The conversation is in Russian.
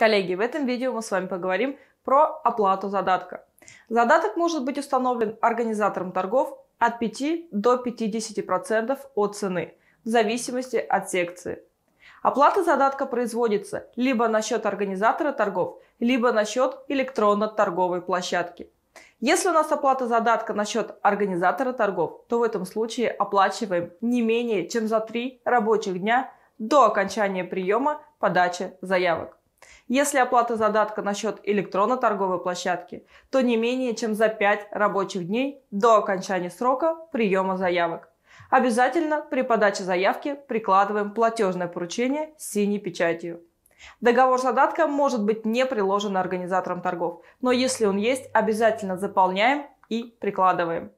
Коллеги, в этом видео мы с вами поговорим про оплату задатка. Задаток может быть установлен организатором торгов от 5 до 50% от цены, в зависимости от секции. Оплата задатка производится либо на счет организатора торгов, либо на счет электронно-торговой площадки. Если у нас оплата задатка на счет организатора торгов, то в этом случае оплачиваем не менее чем за 3 рабочих дня до окончания приема подачи заявок. Если оплата задатка на счет электронной торговой площадки, то не менее чем за 5 рабочих дней до окончания срока приема заявок. Обязательно при подаче заявки прикладываем платежное поручение с синей печатью. Договор задатка может быть не приложен организатором торгов, но если он есть, обязательно заполняем и прикладываем.